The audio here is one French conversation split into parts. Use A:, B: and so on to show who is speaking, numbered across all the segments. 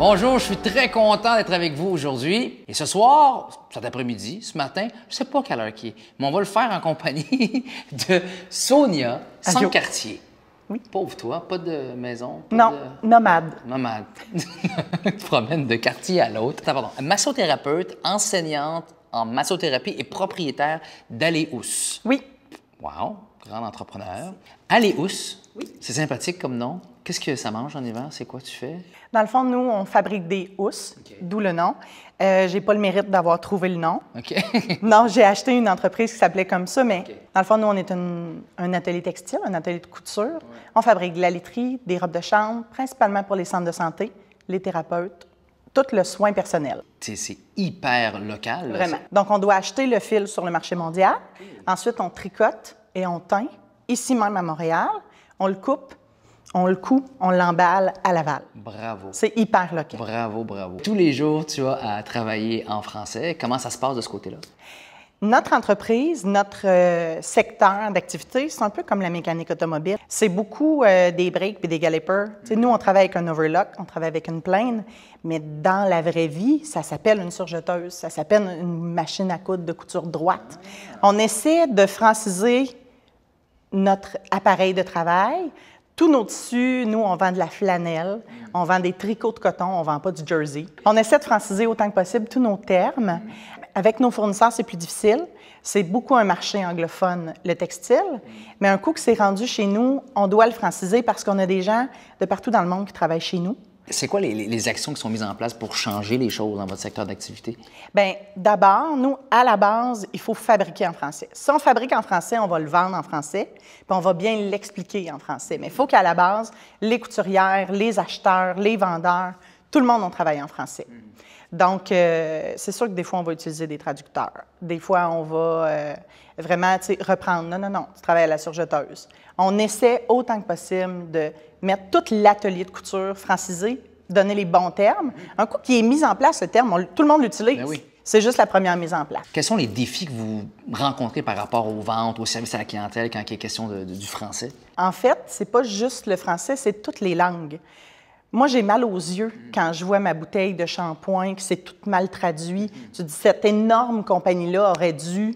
A: Bonjour, je suis très content d'être avec vous aujourd'hui. Et ce soir, cet après-midi, ce matin, je sais pas quelle heure qui est, mais on va le faire en compagnie de Sonia sans quartier. Oui. Pauvre toi, pas de maison. non, nomade. Nomade. tu promènes de quartier à l'autre. Pardon. Massothérapeute, enseignante en massothérapie et propriétaire d'Aléous. Oui. Wow, grand entrepreneur. Aléous. Oui. C'est sympathique comme nom. Qu'est-ce que ça mange en hiver? C'est quoi tu fais?
B: Dans le fond, nous, on fabrique des housses, d'où le nom. Euh, j'ai pas le mérite d'avoir trouvé le nom. non, j'ai acheté une entreprise qui s'appelait comme ça, mais dans le fond, nous, on est un atelier textile, un atelier de couture. On fabrique de la laiterie, des robes de chambre, principalement pour les centres de santé, les thérapeutes, tout le soin personnel.
A: C'est hyper local. Vraiment.
B: Donc, on doit acheter le fil sur le marché mondial. Ensuite, on tricote et on teint ici même à Montréal. On le coupe on le coud, on l'emballe à Laval.
A: Bravo. C'est hyper local. Bravo, bravo. Tous les jours, tu as à
B: travailler
A: en français. Comment ça se passe de ce côté-là?
B: Notre entreprise, notre euh, secteur d'activité, c'est un peu comme la mécanique automobile. C'est beaucoup euh, des briques et des galopers. nous, on travaille avec un overlock, on travaille avec une plane, mais dans la vraie vie, ça s'appelle une surjeteuse, ça s'appelle une machine à coudre de couture droite. On essaie de franciser notre appareil de travail, tous nos tissus, nous, on vend de la flanelle, mm. on vend des tricots de coton, on ne vend pas du jersey. On essaie de franciser autant que possible tous nos termes. Mm. Avec nos fournisseurs, c'est plus difficile. C'est beaucoup un marché anglophone, le textile. Mm. Mais un coup que c'est rendu chez nous, on doit le franciser parce qu'on a des gens de partout dans le monde qui travaillent chez nous c'est quoi les, actions qui sont mises en place pour changer les choses dans votre secteur d'activité? Bien, d'abord, nous, à la base, il faut fabriquer en français. Si on fabrique en français, on va le vendre en français, puis on va bien l'expliquer en français. Mais il faut qu'à la base, les couturières, les acheteurs, les vendeurs tout le monde, on travaille en français. Mm. Donc, euh, c'est sûr que des fois, on va utiliser des traducteurs. Des fois, on va euh, vraiment reprendre. Non, non, non, tu travailles à la surjeteuse. On essaie autant que possible de mettre tout l'atelier de couture francisé, donner les bons termes. Un coup qui est mis en place, ce terme, tout le monde l'utilise. Ben oui. C'est juste la première mise en place.
A: Quels sont les défis que vous rencontrez par rapport aux ventes, au
B: service à la clientèle quand il est question du français? En fait, c'est pas juste le français, c'est toutes les langues. Moi, j'ai mal aux yeux quand je vois ma bouteille de shampoing qui s'est toute mal traduite. Tu dis, cette énorme compagnie-là aurait dû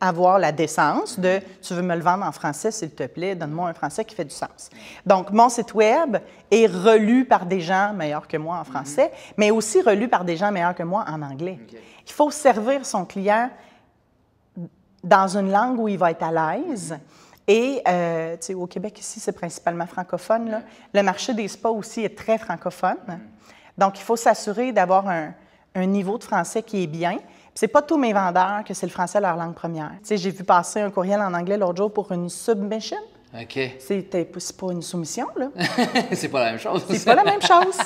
B: avoir la décence de tu veux me le vendre en français, s'il te plaît, donne-moi un français qui fait du sens. Donc, mon site Web est relu par des gens meilleurs que moi en français, mais aussi relu par des gens meilleurs que moi en anglais. Il faut servir son client dans une langue où il va être à l'aise. Et euh, au Québec, ici, c'est principalement francophone. Le marché des spas aussi est très francophone. Mm. Donc, il faut s'assurer d'avoir un, niveau de français qui est bien. C'est pas tous mes vendeurs que c'est le français leur langue première. J'ai vu passer un courriel en anglais l'autre jour pour une submission. OK. C'est pas une soumission, là.
A: c'est pas la même chose. C'est pas la même chose.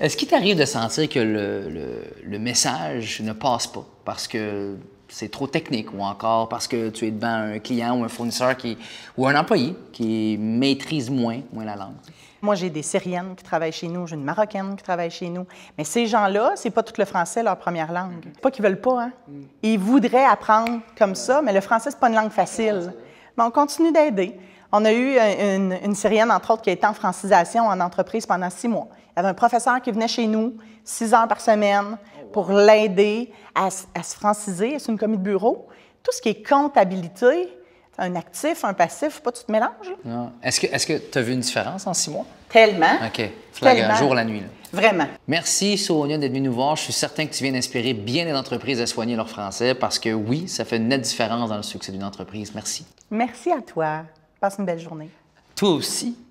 A: Est-ce qu'il t'arrive de sentir que le, le message ne passe pas? Parce que c'est trop technique ou encore parce que tu es devant un client ou un fournisseur qui, ou un employé qui maîtrise moins, moins la langue?
B: Moi, j'ai des Syriennes qui travaillent chez nous, j'ai une Marocaine qui travaille chez nous. Mais ces gens-là, c'est pas tout le français leur première langue. Pas qu'ils veulent pas, hein. mm. Ils voudraient apprendre comme ça, mais le français, c'est pas une langue facile. Mais on continue d'aider. On a eu euh, une, une, Syrienne, entre autres, qui a été en francisation en entreprise pendant six mois. Il y avait un professeur qui venait chez nous six heures par semaine pour l'aider à, se franciser. C'est une comité de bureau. Tout ce qui est comptabilité, un actif, un passif, pas tu te mélanges.
A: Est-ce que tu as vu une différence en six mois? Tellement. OK. jour, la nuit. Vraiment. Merci, Sonia, d'être venue nous voir. Je suis certain que tu viens d'inspirer bien les entreprises à soigner leur français parce que oui, ça fait une nette différence dans le succès d'une entreprise. Merci.
B: Merci à toi. Passe une belle journée.
A: Toi aussi.